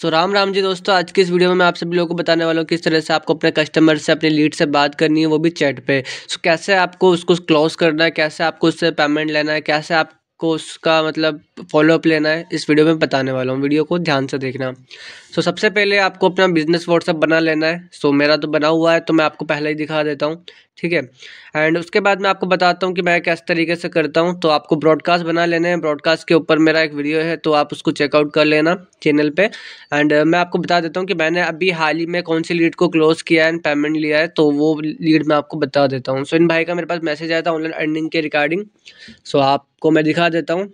सो so, Ram Ram जी दोस्तों आज की इस वीडियो में मैं आप सभी लोगों को बताने वाला हूँ किस तरह से आपको अपने कस्टमर से अपने लीड से बात करनी है वो भी चैट पे सो so, कैसे आपको उसको क्लोज करना है कैसे आपको उससे पेमेंट लेना है कैसे आपको उसका मतलब फॉलोअप लेना है इस वीडियो में बताने वाला हूँ वीडियो को ध्यान से देखना सो so, सबसे पहले आपको अपना बिजनेस व्हाट्सअप बना लेना है सो so, मेरा तो बना हुआ है तो मैं आपको पहले ही दिखा देता हूँ ठीक है एंड उसके बाद मैं आपको बताता हूँ कि मैं किस तरीके से करता हूँ तो आपको ब्रॉडकास्ट बना लेना है ब्रॉडकास्ट के ऊपर मेरा एक वीडियो है तो आप उसको चेकआउट कर लेना चैनल पर एंड मैं आपको बता देता हूँ कि मैंने अभी हाल ही में कौन सी लीड को क्लोज़ किया है एंड पेमेंट लिया है तो वो लीड मैं आपको बता देता हूँ सो इन भाई का मेरे पास मैसेज आया था ऑनलाइन अर्निंग के रिगार्डिंग सो आपको मैं दिखा देता हूँ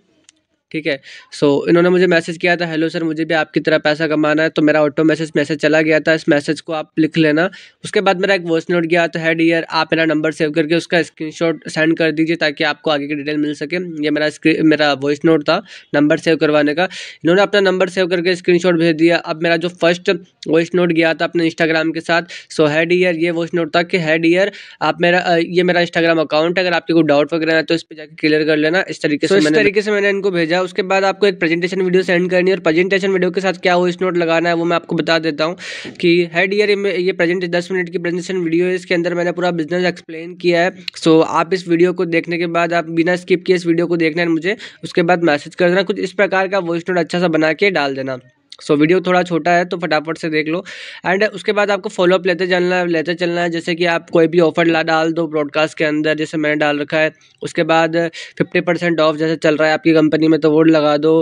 ठीक है सो so, इन्होंने मुझे मैसेज किया था हेलो सर मुझे भी आपकी तरह पैसा कमाना है तो मेरा ऑटो मैसेज मैसेज चला गया था इस मैसेज को आप लिख लेना उसके बाद मेरा एक वॉइस नोट गया था हेड ईयर आप मेरा नंबर सेव करके उसका स्क्रीनशॉट सेंड कर दीजिए ताकि आपको आगे की डिटेल मिल सके ये मेरा स्क्रीन मेरा वॉइस नोट था नंबर सेव करवाने का इन्होंने अपना नंबर सेव करके स्क्रीन भेज दिया अब मेरा जो फर्स्ट वॉइस नोट गया था अपने इंस्टाग्राम के साथ सो हैड ईयर ये वॉइस नोट था कि हैड ईयर आप मेरा ये मेरा इंस्टाग्राम अकाउंट है अगर आपके कोई डाउट वगैरह है तो इस पर जाकर क्लियर कर लेना इस तरीके से इस तरीके से मैंने इनको भेजा जाए उसके बाद आपको एक प्रेजेंटेशन वीडियो सेंड करनी है और प्रेजेंटेशन वीडियो के साथ क्या वॉइस नोट लगाना है वो मैं आपको बता देता हूँ कि हेड ईयर ये प्रेजेंट दस मिनट की प्रेजेंटेशन वीडियो है इसके अंदर मैंने पूरा बिजनेस एक्सप्लेन किया है सो आप इस वीडियो को देखने के बाद आप बिना स्किप किए इस वीडियो को देखना है मुझे उसके बाद मैसेज कर देना कुछ इस प्रकार का वॉइस नोट अच्छा सा बना के डाल देना सो so, वीडियो थोड़ा छोटा है तो फटाफट से देख लो एंड उसके बाद आपको फॉलोअप लेते चलना है लेते चलना है जैसे कि आप कोई भी ऑफर ला डाल दो ब्रॉडकास्ट के अंदर जैसे मैंने डाल रखा है उसके बाद फिफ्टी परसेंट ऑफ जैसे चल रहा है आपकी कंपनी में तो वो लगा दो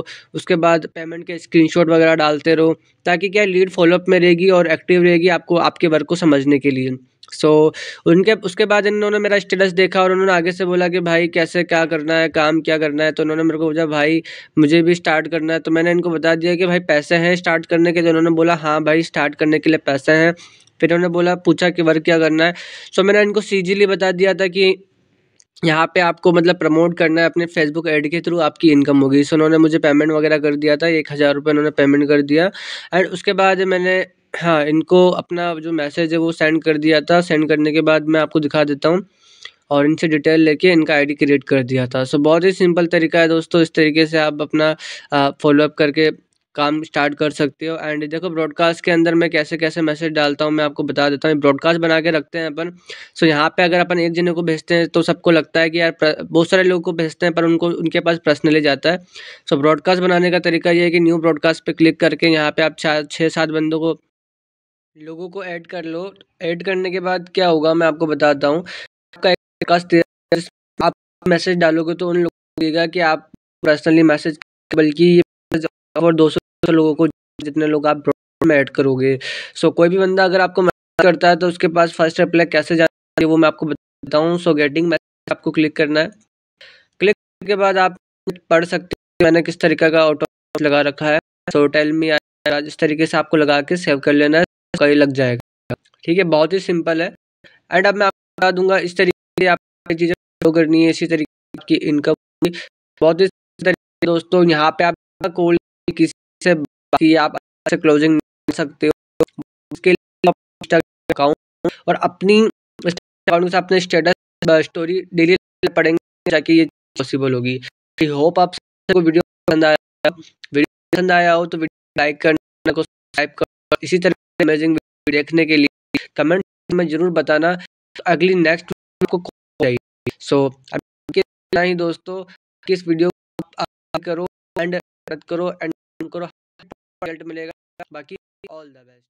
उसके बाद पेमेंट के स्क्रीनशॉट वगैरह डालते रहो ताकि क्या लीड फॉलोअप में रहेगी और एक्टिव रहेगी आपको आपके वर्क को समझने के लिए सो so, उनके उसके बाद इन्होंने मेरा स्टेटस देखा और उन्होंने आगे से बोला कि भाई कैसे क्या करना है काम क्या करना है तो उन्होंने मेरे को बोला भाई मुझे भी स्टार्ट करना है तो मैंने इनको बता दिया कि भाई पैसे हैं स्टार्ट करने के लिए उन्होंने बोला हाँ भाई स्टार्ट करने के लिए पैसे हैं फिर उन्होंने बोला पूछा कि वर्क क्या करना है सो so, मैंने इनको सीजीली बता दिया था कि यहाँ पे आपको मतलब प्रमोट करना है अपने फेसबुक ऐड के थ्रू आपकी इनकम होगी सो उन्होंने मुझे पेमेंट वगैरह कर दिया था एक हज़ार रुपये उन्होंने पेमेंट कर दिया एंड उसके बाद मैंने हाँ इनको अपना जो मैसेज है वो सेंड कर दिया था सेंड करने के बाद मैं आपको दिखा देता हूँ और इनसे डिटेल लेके इनका आईडी क्रिएट कर दिया था सो बहुत ही सिंपल तरीका है दोस्तों इस तरीके से आप अपना फॉलोअप करके काम स्टार्ट कर सकते हो एंड देखो ब्रॉडकास्ट के अंदर मैं कैसे कैसे मैसेज डालता हूँ मैं आपको बता देता हूँ ब्रॉडकास्ट बना के रखते हैं अपन सो so, यहाँ पे अगर अपन एक जने को भेजते हैं तो सबको लगता है कि यार बहुत सारे लोगों को भेजते हैं पर उनको उनके पास पर्सनली जाता है सो so, ब्रॉडकास्ट बनाने का तरीका ये है कि न्यू ब्रॉडकास्ट पर क्लिक करके यहाँ पर आप छः सात बंदों को लोगों को ऐड कर लो ऐड करने के बाद क्या होगा मैं आपको बताता हूँ आपका एक आप मैसेज डालोगे तो उन लोगों को देगा कि आप पर्सनली मैसेज बल्कि ये और दो सौ लोगों को जितने लोग आप में ऐड करोगे सो कोई भी बंदा अगर आपको मैसेज करता है तो उसके पास फर्स्ट अप्लाई कैसे जाना है वो मैं आपको बताता हूँ सो गेटिंग मैसेज आपको क्लिक करना है क्लिक करने के बाद आप पढ़ सकते हो मैंने किस तरीके का ऑटो लगा रखा है सो टेल मी इस तरीके से आपको लगा के सेव कर लेना है का लग जाएगा ठीक है बहुत ही सिंपल है एंड अब मैं आपको बता दूंगा इस तरीके से आप चीज़ें फॉलो करनी है इसी तरीके की इनकम बहुत ही तरीके दोस्तों यहाँ पे आप कोल किसी से आप से क्लोजिंग मिल सकते हो उसके लिए और अपनी अपने स्टेटस स्टोरी डेली पढ़ेंगे ताकि ये पॉसिबल होगी आई होप आप सबको वीडियो पसंद आया वीडियो पसंद आया हो तो वीडियो लाइक करना को सब्सक्राइब कर इसी तरह अमेजिंग देखने के लिए कमेंट में जरूर बताना तो अगली नेक्स्ट को सो so, ही दोस्तों किस वीडियो को करो एंड करो एंड करो रिजल्ट मिलेगा बाकी ऑल द बेस्ट